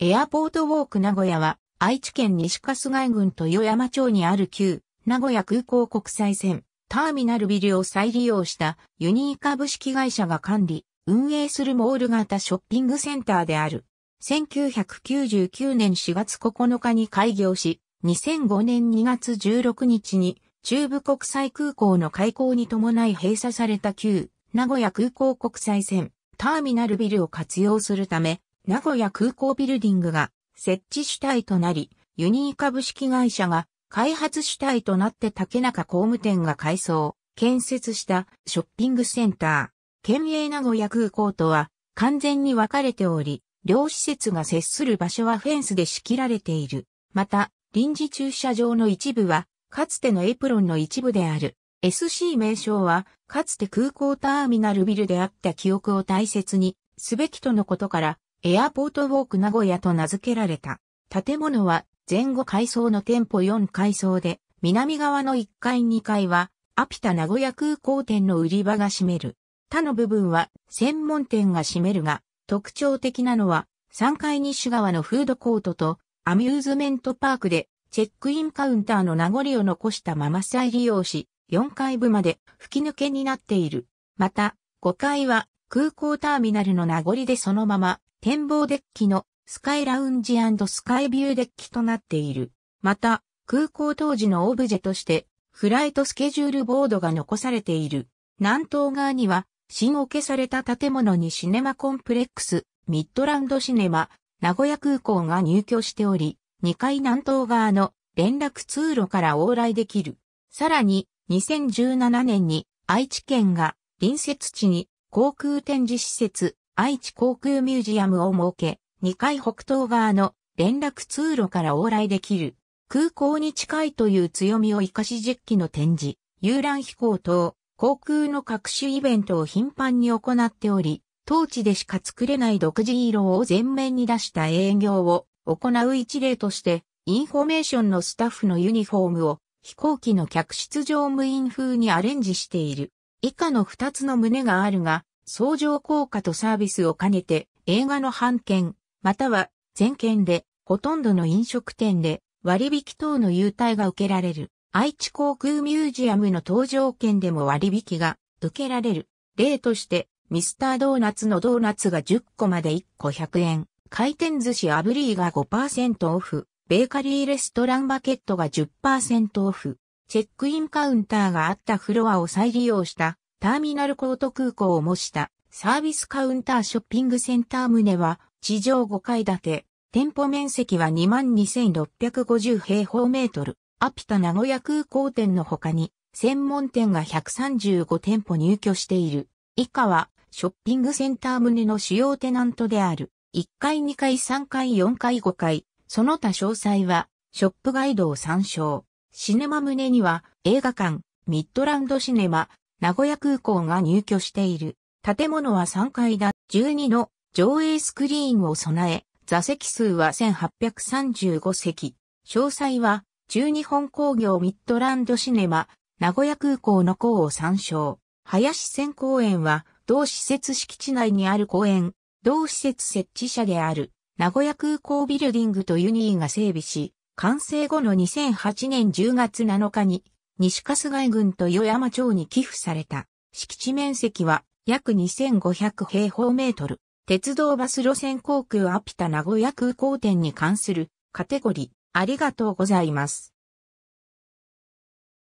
エアポートウォーク名古屋は、愛知県西春日郡豊山町にある旧、名古屋空港国際線、ターミナルビルを再利用したユニー株式会社が管理、運営するモール型ショッピングセンターである。1999年4月9日に開業し、2005年2月16日に中部国際空港の開港に伴い閉鎖された旧名古屋空港国際線ターミナルビルを活用するため名古屋空港ビルディングが設置主体となり、ユニー株式会社が開発主体となって竹中工務店が改装、建設したショッピングセンター。県営名古屋空港とは完全に分かれており、両施設が接する場所はフェンスで仕切られている。また、臨時駐車場の一部は、かつてのエプロンの一部である。SC 名称は、かつて空港ターミナルビルであった記憶を大切にすべきとのことから、エアポートウォーク名古屋と名付けられた。建物は前後階層の店舗4階層で、南側の1階2階は、アピタ名古屋空港店の売り場が占める。他の部分は専門店が占めるが、特徴的なのは3階西側のフードコートとアミューズメントパークでチェックインカウンターの名残を残したまま再利用し、4階部まで吹き抜けになっている。また、5階は空港ターミナルの名残でそのまま展望デッキのスカイラウンジスカイビューデッキとなっている。また、空港当時のオブジェとして、フライトスケジュールボードが残されている。南東側には、新置けされた建物にシネマコンプレックス、ミッドランドシネマ、名古屋空港が入居しており、2階南東側の連絡通路から往来できる。さらに、2017年に愛知県が隣接地に航空展示施設愛知航空ミュージアムを設け、2階北東側の連絡通路から往来できる。空港に近いという強みを活かし実機の展示、遊覧飛行等、航空の各種イベントを頻繁に行っており、当地でしか作れない独自色を前面に出した営業を行う一例として、インフォメーションのスタッフのユニフォームを飛行機の客室乗務員風にアレンジしている。以下の2つの胸があるが、相乗効果とサービスを兼ねて映画の半券、または全券でほとんどの飲食店で割引等の優待が受けられる。愛知航空ミュージアムの搭乗券でも割引が受けられる。例として、ミスタードーナツのドーナツが10個まで1個100円、回転寿司アブリーが5%オフ、ベーカリーレストランバケットが10%オフ、チェックインカウンターがあったフロアを再利用したターミナルコート空港を模したサービスカウンターショッピングセンター棟は地上5階建て、店舗面積は22,650平方メートル。アピタ名古屋空港店の他に、専門店が135店舗入居している。以下は、ショッピングセンター棟の主要テナントである。1階、2階、3階、4階、5階。その他詳細は、ショップガイドを参照。シネマ棟には、映画館、ミッドランドシネマ、名古屋空港が入居している。建物は3階だ12の上映スクリーンを備え、座席数は1835席。詳細は、中日本工業ミッドランドシネマ、名古屋空港の港を参照。林線公園は、同施設敷地内にある公園、同施設設置者である、名古屋空港ビルディングとユニーが整備し、完成後の2008年10月7日に西春日郡と与山町に寄付された。敷地面積は約2500平方メートル。鉄道バス路線航空アピタ名古屋空港店に関するカテゴリー。ありがとうございます。